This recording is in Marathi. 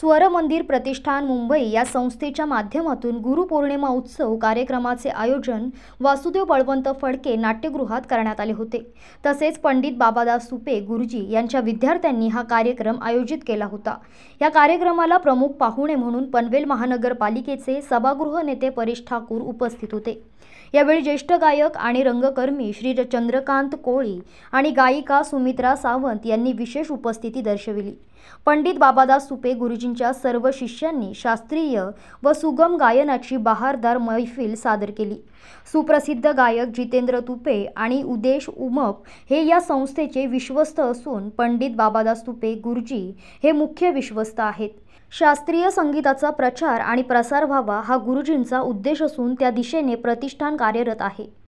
स्वरमंदिर प्रतिष्ठान मुंबई या संस्थेच्या माध्यमातून गुरुपौर्णिमा उत्सव कार्यक्रमाचे आयोजन वासुदेव बळवंत फडके नाट्यगृहात करण्यात आले होते तसेच पंडित बाबादास सुपे गुरुजी यांच्या विद्यार्थ्यांनी हा कार्यक्रम आयोजित केला होता या कार्यक्रमाला प्रमुख पाहुणे म्हणून पनवेल महानगरपालिकेचे सभागृह नेते परेश ठाकूर उपस्थित होते यावेळी ज्येष्ठ गायक आणि रंगकर्मी श्री चंद्रकांत कोळी आणि गायिका सुमित्रा सावंत यांनी विशेष उपस्थिती दर्शविली पंडित बाबादास सुपे गुरुजी गुरुजींच्या सर्व शिष्यांनी शास्त्रीय व सुगम गायनाची बहारदार मैफिल सादर केली सुप्रसिद्ध गायक जितेंद्र तुपे आणि उदेश उमप हे या संस्थेचे विश्वस्त असून पंडित बाबादास तुपे गुरुजी हे मुख्य विश्वस्त आहेत शास्त्रीय संगीताचा प्रचार आणि प्रसार व्हावा हा गुरुजींचा उद्देश असून त्या दिशेने प्रतिष्ठान कार्यरत आहे